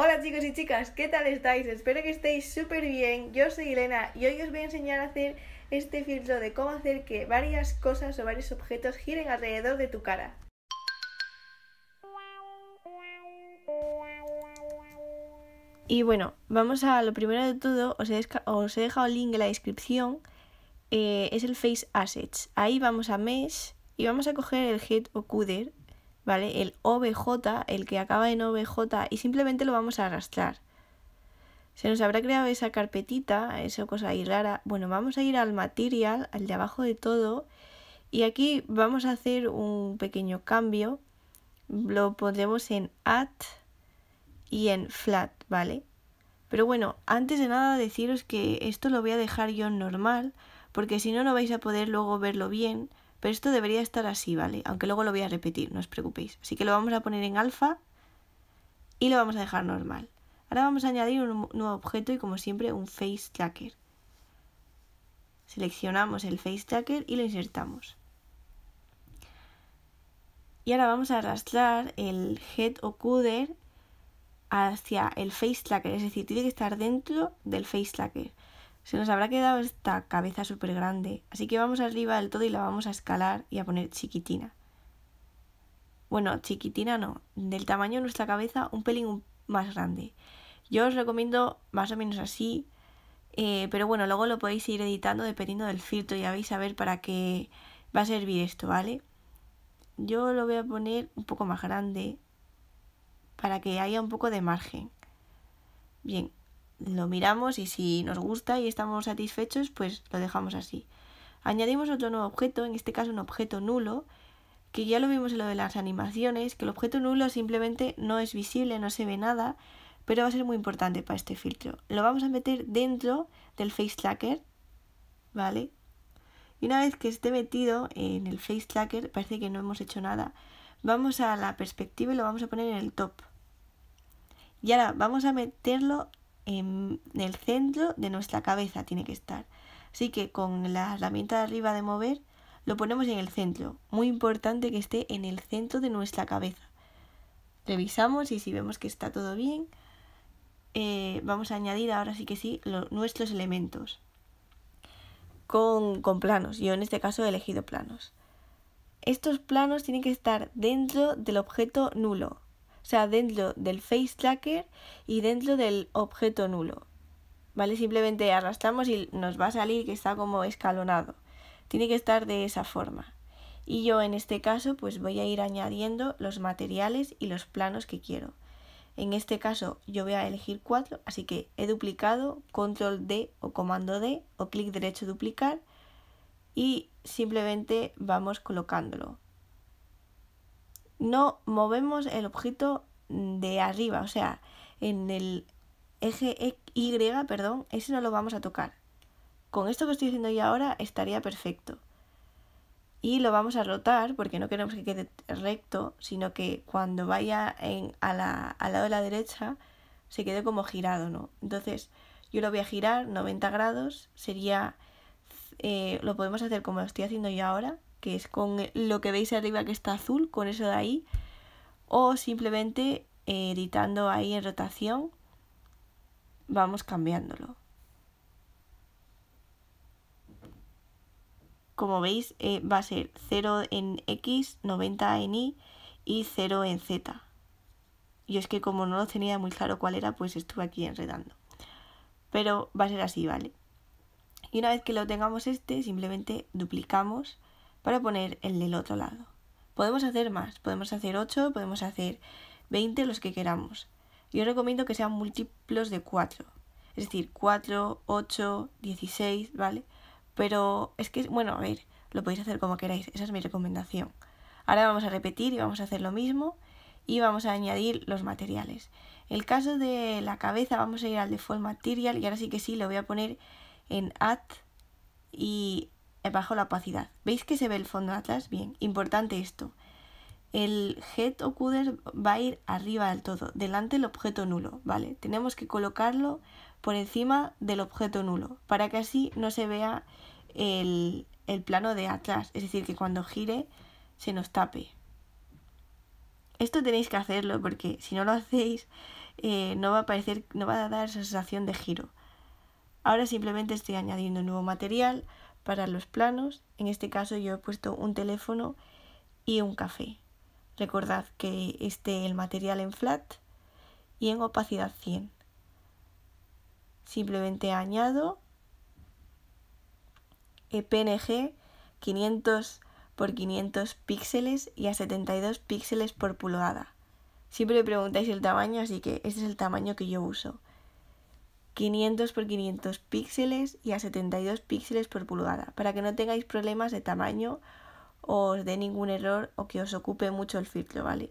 Hola chicos y chicas, ¿qué tal estáis? Espero que estéis súper bien. Yo soy Elena y hoy os voy a enseñar a hacer este filtro de cómo hacer que varias cosas o varios objetos giren alrededor de tu cara. Y bueno, vamos a lo primero de todo, os he, dejado el link en la descripción, eh, es el Face Assets. Ahí vamos a Mesh y vamos a coger el Head o Cuder ¿vale? El OBJ, el que acaba en OBJ, y simplemente lo vamos a arrastrar. Se nos habrá creado esa carpetita, esa cosa ahí rara. Bueno, vamos a ir al material, al de abajo de todo, y aquí vamos a hacer un pequeño cambio. Lo pondremos en at y en flat, ¿vale? Pero bueno, antes de nada deciros que esto lo voy a dejar yo normal, porque si no, no vais a poder luego verlo bien. Pero esto debería estar así, ¿vale? Aunque luego lo voy a repetir, no os preocupéis. Así que lo vamos a poner en alfa y lo vamos a dejar normal. Ahora vamos a añadir un nuevo objeto y como siempre un face tracker. Seleccionamos el face tracker y lo insertamos. Y ahora vamos a arrastrar el head occluder hacia el face tracker, es decir, tiene que estar dentro del face tracker. Se nos habrá quedado esta cabeza súper grande, así que vamos arriba del todo y la vamos a escalar y a poner chiquitina. Bueno, chiquitina no, del tamaño de nuestra cabeza un pelín más grande. Yo os recomiendo más o menos así, eh, pero bueno, luego lo podéis ir editando dependiendo del filtro, ya vais a ver para qué va a servir esto, ¿vale? Yo lo voy a poner un poco más grande para que haya un poco de margen. Bien, lo miramos y si nos gusta y estamos satisfechos, pues lo dejamos así. Añadimos otro nuevo objeto, en este caso un objeto nulo, que ya lo vimos en lo de las animaciones, que el objeto nulo simplemente no es visible, no se ve nada, pero va a ser muy importante para este filtro. Lo vamos a meter dentro del Face Tracker, ¿vale? Y una vez que esté metido en el Face Tracker, parece que no hemos hecho nada, vamos a la perspectiva y lo vamos a poner en el top. Y ahora vamos a meterlo en el centro de nuestra cabeza tiene que estar. Así que con la herramienta de arriba de mover lo ponemos en el centro. Muy importante que esté en el centro de nuestra cabeza. Revisamos y si vemos que está todo bien, eh, vamos a añadir ahora sí que sí nuestros elementos con, con planos. Yo en este caso he elegido planos. Estos planos tienen que estar dentro del objeto nulo sea, dentro del face tracker y dentro del objeto nulo. ¿Vale? Simplemente arrastramos y nos va a salir que está como escalonado. Tiene que estar de esa forma. Y yo en este caso pues voy a ir añadiendo los materiales y los planos que quiero. En este caso yo voy a elegir cuatro, así que he duplicado, control D o comando D o clic derecho duplicar y simplemente vamos colocándolo no movemos el objeto de arriba, o sea, en el eje Y, perdón, ese no lo vamos a tocar. Con esto que estoy haciendo yo ahora estaría perfecto. Y lo vamos a rotar porque no queremos que quede recto, sino que cuando vaya en, a la, al lado de la derecha se quede como girado, ¿no? Entonces yo lo voy a girar 90 grados, sería, eh, lo podemos hacer como lo estoy haciendo yo ahora, que es con lo que veis arriba que está azul, con eso de ahí, o simplemente eh, editando ahí en rotación, vamos cambiándolo. Como veis, eh, va a ser 0 en X, 90 en Y y 0 en Z. y es que como no lo tenía muy claro cuál era, pues estuve aquí enredando. Pero va a ser así, ¿vale? Y una vez que lo tengamos este, simplemente duplicamos para poner el del otro lado. Podemos hacer más, podemos hacer 8, podemos hacer 20, los que queramos. Yo recomiendo que sean múltiplos de 4, es decir, 4, 8, 16, ¿vale? Pero es que, bueno, a ver, lo podéis hacer como queráis, esa es mi recomendación. Ahora vamos a repetir y vamos a hacer lo mismo y vamos a añadir los materiales. El caso de la cabeza vamos a ir al default material y ahora sí que sí, lo voy a poner en add y eh, bajo la opacidad. ¿Veis que se ve el fondo atlas Bien, importante esto. El head occluder va a ir arriba del todo, delante del objeto nulo, ¿vale? Tenemos que colocarlo por encima del objeto nulo, para que así no se vea el, el plano de Atlas, es decir, que cuando gire se nos tape. Esto tenéis que hacerlo porque si no lo hacéis eh, no va a aparecer, no va a dar esa sensación de giro. Ahora simplemente estoy añadiendo nuevo material para los planos. En este caso yo he puesto un teléfono y un café. Recordad que esté el material en flat y en opacidad 100. Simplemente añado eh, PNG 500 por 500 píxeles y a 72 píxeles por pulgada. Siempre me preguntáis el tamaño, así que ese es el tamaño que yo uso. 500 por 500 píxeles y a 72 píxeles por pulgada para que no tengáis problemas de tamaño o os dé ningún error o que os ocupe mucho el filtro, ¿vale?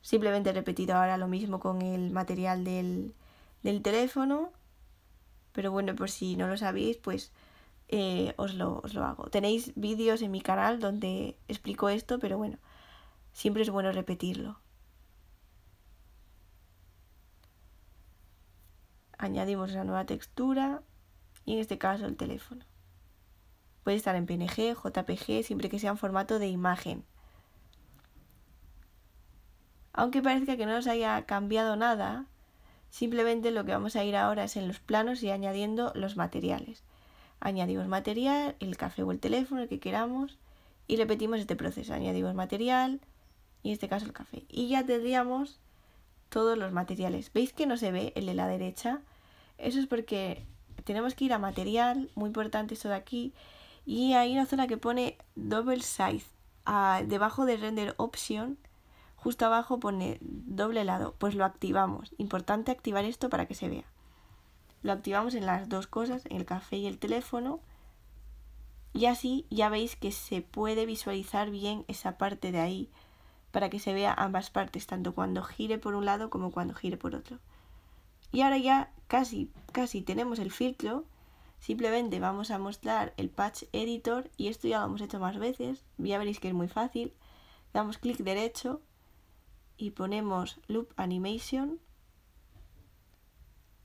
Simplemente he repetido ahora lo mismo con el material del, del teléfono, pero bueno, por si no lo sabéis, pues eh, os, lo, os lo hago. Tenéis vídeos en mi canal donde explico esto, pero bueno, siempre es bueno repetirlo. añadimos la nueva textura y en este caso el teléfono. Puede estar en PNG, JPG, siempre que sea en formato de imagen. Aunque parezca que no nos haya cambiado nada, simplemente lo que vamos a ir ahora es en los planos y añadiendo los materiales. Añadimos material, el café o el teléfono, el que queramos, y repetimos este proceso. Añadimos material, y en este caso el café. Y ya tendríamos todos los materiales. ¿Veis que no se ve el de la derecha? Eso es porque tenemos que ir a material, muy importante esto de aquí, y hay una zona que pone double size, debajo de render option, justo abajo pone doble lado, pues lo activamos. Importante activar esto para que se vea. Lo activamos en las dos cosas, en el café y el teléfono, y así ya veis que se puede visualizar bien esa parte de ahí para que se vea ambas partes, tanto cuando gire por un lado como cuando gire por otro. Y ahora ya casi, casi tenemos el filtro. Simplemente vamos a mostrar el Patch Editor y esto ya lo hemos hecho más veces. Ya veréis que es muy fácil. Damos clic derecho y ponemos Loop Animation.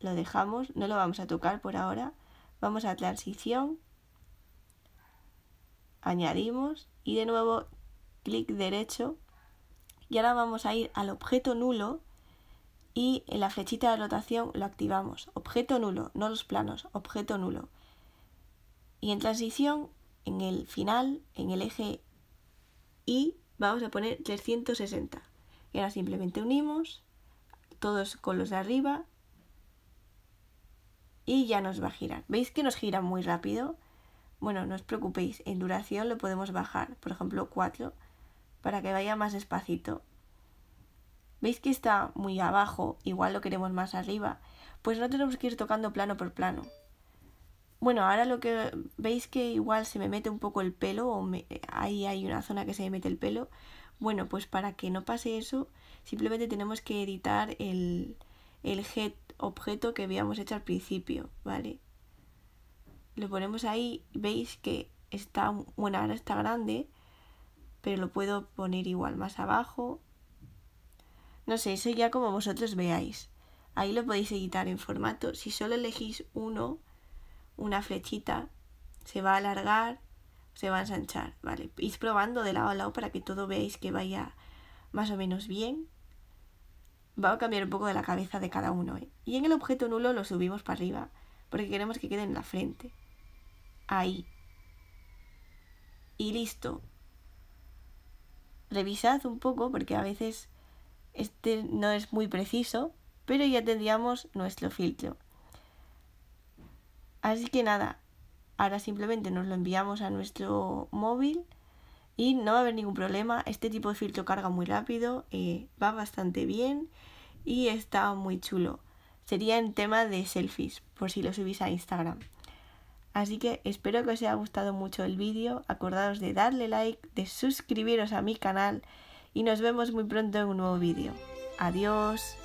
Lo dejamos, no lo vamos a tocar por ahora. Vamos a Transición. Añadimos y de nuevo clic derecho. Y ahora vamos a ir al objeto nulo y en la flechita de rotación lo activamos. Objeto nulo, no los planos, objeto nulo. Y en transición, en el final, en el eje Y, vamos a poner 360. Y ahora simplemente unimos, todos con los de arriba, y ya nos va a girar. ¿Veis que nos gira muy rápido? Bueno, no os preocupéis, en duración lo podemos bajar, por ejemplo 4, para que vaya más despacito. ¿Veis que está muy abajo? Igual lo queremos más arriba. Pues no tenemos que ir tocando plano por plano. Bueno, ahora lo que veis que igual se me mete un poco el pelo, o ahí hay una zona que se me mete el pelo. Bueno, pues para que no pase eso, simplemente tenemos que editar el, el head objeto que habíamos hecho al principio, ¿vale? Lo ponemos ahí, veis que está, bueno, ahora está grande, pero lo puedo poner igual más abajo no sé, eso ya como vosotros veáis. Ahí lo podéis editar en formato. Si solo elegís uno, una flechita, se va a alargar, se va a ensanchar. Vale, id probando de lado a lado para que todo veáis que vaya más o menos bien. Va a cambiar un poco de la cabeza de cada uno. ¿eh? Y en el objeto nulo lo subimos para arriba, porque queremos que quede en la frente. Ahí. Y listo. Revisad un poco, porque a veces este no es muy preciso, pero ya tendríamos nuestro filtro. Así que nada, ahora simplemente nos lo enviamos a nuestro móvil y no va a haber ningún problema. Este tipo de filtro carga muy rápido, eh, va bastante bien y está muy chulo. Sería en tema de selfies, por si lo subís a Instagram. Así que espero que os haya gustado mucho el vídeo. Acordaos de darle like, de suscribiros a mi canal y nos vemos muy pronto en un nuevo vídeo. Adiós.